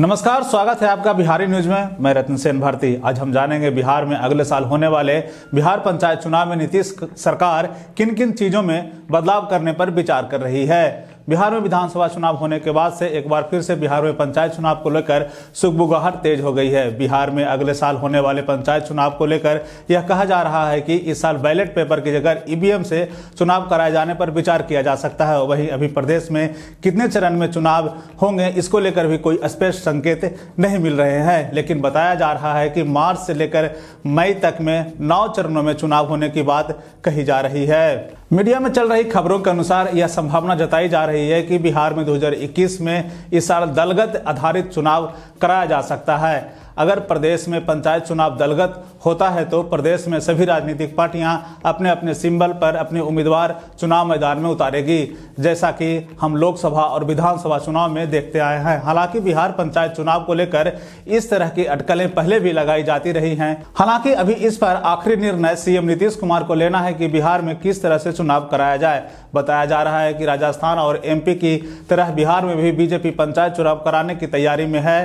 नमस्कार स्वागत है आपका बिहारी न्यूज में मैं रतन सेन भारती आज हम जानेंगे बिहार में अगले साल होने वाले बिहार पंचायत चुनाव में नीतीश सरकार किन किन चीजों में बदलाव करने पर विचार कर रही है बिहार में विधानसभा चुनाव होने के बाद से एक बार फिर से बिहार में पंचायत चुनाव को लेकर सुखबुगाहट तेज हो गई है बिहार में अगले साल होने वाले पंचायत चुनाव को लेकर यह कहा जा रहा है कि इस साल बैलेट पेपर की जगह ईवीएम से चुनाव कराए जाने पर विचार किया जा सकता है वहीं अभी प्रदेश में कितने चरण में चुनाव होंगे इसको लेकर भी कोई स्पष्ट संकेत नहीं मिल रहे हैं लेकिन बताया जा रहा है कि मार्च से लेकर मई तक में नौ चरणों में चुनाव होने की बात कही जा रही है मीडिया में चल रही खबरों के अनुसार यह संभावना जताई जा रही है कि बिहार में 2021 में इस साल दलगत आधारित चुनाव कराया जा सकता है अगर प्रदेश में पंचायत चुनाव दलगत होता है तो प्रदेश में सभी राजनीतिक पार्टियां अपने अपने सिंबल पर अपने उम्मीदवार चुनाव मैदान में उतारेगी जैसा कि हम लोकसभा और विधानसभा चुनाव में देखते आए हैं हालांकि बिहार पंचायत चुनाव को लेकर इस तरह की अटकलें पहले भी लगाई जाती रही हैं हालांकि अभी इस पर आखिरी निर्णय सीएम नीतीश कुमार को लेना है की बिहार में किस तरह से चुनाव कराया जाए बताया जा रहा है की राजस्थान और एम की तरह बिहार में भी बीजेपी पंचायत चुनाव कराने की तैयारी में है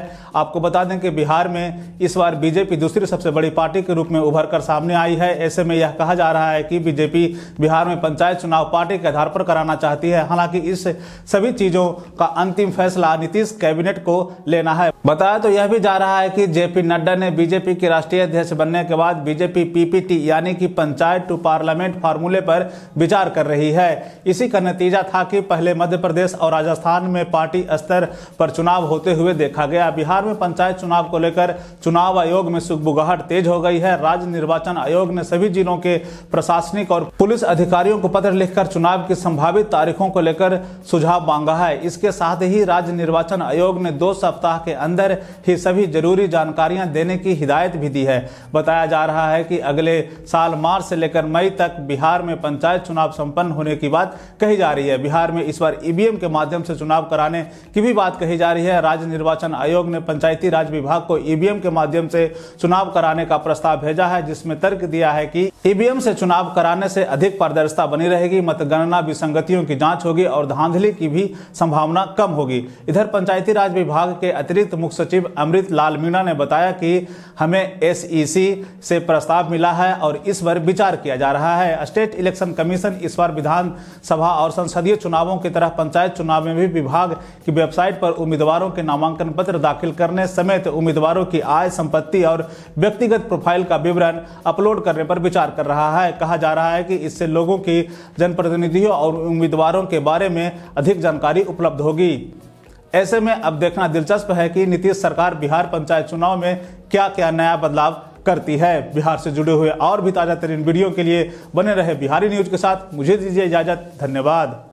आपको बता दें की बिहार में में इस बार बीजेपी दूसरी सबसे बड़ी पार्टी के रूप में उभर कर सामने आई है ऐसे में यह कहा जा रहा है कि बीजेपी बिहार में पंचायत चुनाव पार्टी के आधार पर कराना चाहती है हालांकि इस सभी चीज़ों का अंतिम फैसला नीतीश कैबिनेट को लेना है बताया तो यह भी जा रहा है कि जेपी नड्डा ने बीजेपी के राष्ट्रीय अध्यक्ष बनने के बाद बीजेपी पीपीटी यानी कि पंचायत टू पार्लियामेंट फार्मूले पर विचार कर रही है इसी का नतीजा था कि पहले मध्य प्रदेश और राजस्थान में पार्टी स्तर पर चुनाव होते हुए देखा गया बिहार में पंचायत चुनाव को लेकर चुनाव आयोग में सुखबुगाहट तेज हो गई है राज्य निर्वाचन आयोग ने सभी जिलों के प्रशासनिक और पुलिस अधिकारियों को पत्र लिखकर चुनाव की संभावित तारीखों को लेकर सुझाव मांगा है इसके साथ ही राज्य निर्वाचन आयोग ने दो सप्ताह के अंदर ही सभी जरूरी जानकारियां देने की हिदायत भी दी है बताया जा रहा है कि अगले साल मार्च से लेकर मई तक बिहार में पंचायत चुनाव संपन्न होने की बात कही जा रही है बिहार में इस बार ईवीएम के माध्यम से चुनाव कराने की भी बात कही जा रही है राज्य निर्वाचन आयोग ने पंचायती राज विभाग को ईवीएम के माध्यम से चुनाव कराने का प्रस्ताव भेजा है जिसमें तर्क दिया है कि ईवीएम से चुनाव कराने से अधिक पारदर्शिता बनी रहेगी मतगणना विसंगतियों की जांच होगी और धांधली की भी संभावना कम होगी इधर पंचायती राज विभाग के अतिरिक्त मुख्य सचिव अमृत लाल मीणा ने बताया कि हमें एसईसी e से प्रस्ताव मिला है और इस पर विचार किया जा रहा है स्टेट इलेक्शन कमीशन इस बार विधानसभा और संसदीय चुनावों की तरह पंचायत चुनाव में भी विभाग की वेबसाइट पर उम्मीदवारों के नामांकन पत्र दाखिल करने समेत उम्मीदवारों की आय संपत्ति और व्यक्तिगत प्रोफाइल का विवरण अपलोड करने पर विचार कर रहा है कहा जा रहा है कि इससे लोगों की जनप्रतिनिधियों और उम्मीदवारों के बारे में अधिक जानकारी उपलब्ध होगी ऐसे में अब देखना दिलचस्प है कि नीतीश सरकार बिहार पंचायत चुनाव में क्या क्या नया बदलाव करती है बिहार से जुड़े हुए और भी ताज़ा तरीन वीडियो के लिए बने रहे बिहारी न्यूज के साथ मुझे दीजिए इजाजत धन्यवाद